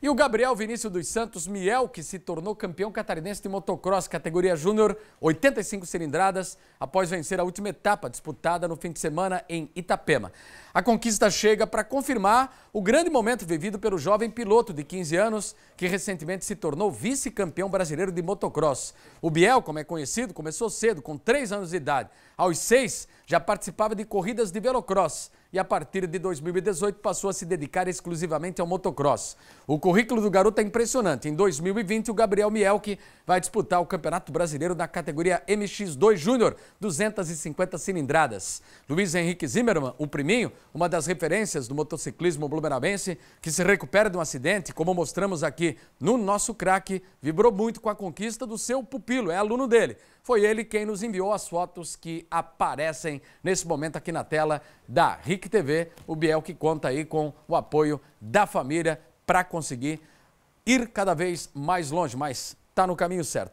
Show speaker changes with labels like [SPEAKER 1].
[SPEAKER 1] E o Gabriel Vinícius dos Santos Miel, que se tornou campeão catarinense de motocross categoria Júnior, 85 cilindradas, após vencer a última etapa disputada no fim de semana em Itapema. A conquista chega para confirmar o grande momento vivido pelo jovem piloto de 15 anos, que recentemente se tornou vice-campeão brasileiro de motocross. O Biel, como é conhecido, começou cedo, com 3 anos de idade. Aos 6, já participava de corridas de velocross e a partir de 2018 passou a se dedicar exclusivamente ao motocross. O currículo do garoto é impressionante. Em 2020, o Gabriel Mielke vai disputar o Campeonato Brasileiro da categoria MX2 Júnior, 250 cilindradas. Luiz Henrique Zimmermann, o priminho, uma das referências do motociclismo blumenauense, que se recupera de um acidente, como mostramos aqui no nosso craque, vibrou muito com a conquista do seu pupilo, é aluno dele. Foi ele quem nos enviou as fotos que aparecem nesse momento aqui na tela da Rick Clique TV, o Biel que conta aí com o apoio da família para conseguir ir cada vez mais longe, mas está no caminho certo.